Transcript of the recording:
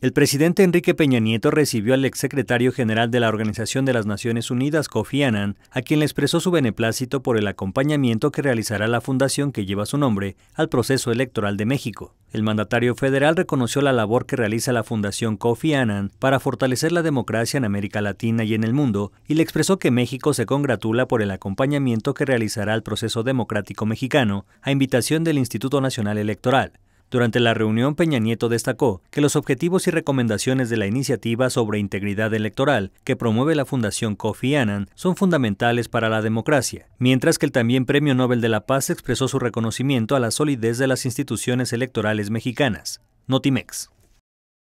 El presidente Enrique Peña Nieto recibió al exsecretario general de la Organización de las Naciones Unidas, Kofi Annan, a quien le expresó su beneplácito por el acompañamiento que realizará la fundación que lleva su nombre al proceso electoral de México. El mandatario federal reconoció la labor que realiza la fundación Kofi Annan para fortalecer la democracia en América Latina y en el mundo y le expresó que México se congratula por el acompañamiento que realizará el proceso democrático mexicano a invitación del Instituto Nacional Electoral. Durante la reunión, Peña Nieto destacó que los objetivos y recomendaciones de la iniciativa sobre integridad electoral que promueve la Fundación Kofi Annan son fundamentales para la democracia, mientras que el también Premio Nobel de la Paz expresó su reconocimiento a la solidez de las instituciones electorales mexicanas. Notimex.